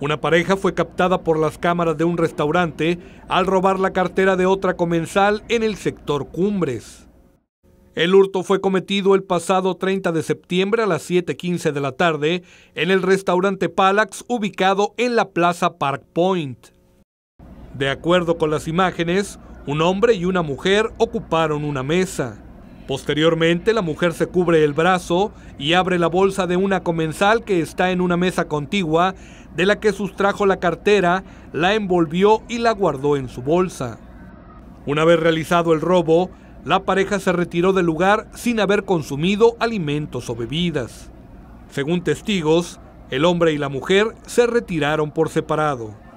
Una pareja fue captada por las cámaras de un restaurante al robar la cartera de otra comensal en el sector Cumbres. El hurto fue cometido el pasado 30 de septiembre a las 7.15 de la tarde en el restaurante Palax ubicado en la Plaza Park Point. De acuerdo con las imágenes, un hombre y una mujer ocuparon una mesa. Posteriormente, la mujer se cubre el brazo y abre la bolsa de una comensal que está en una mesa contigua, de la que sustrajo la cartera, la envolvió y la guardó en su bolsa. Una vez realizado el robo, la pareja se retiró del lugar sin haber consumido alimentos o bebidas. Según testigos, el hombre y la mujer se retiraron por separado.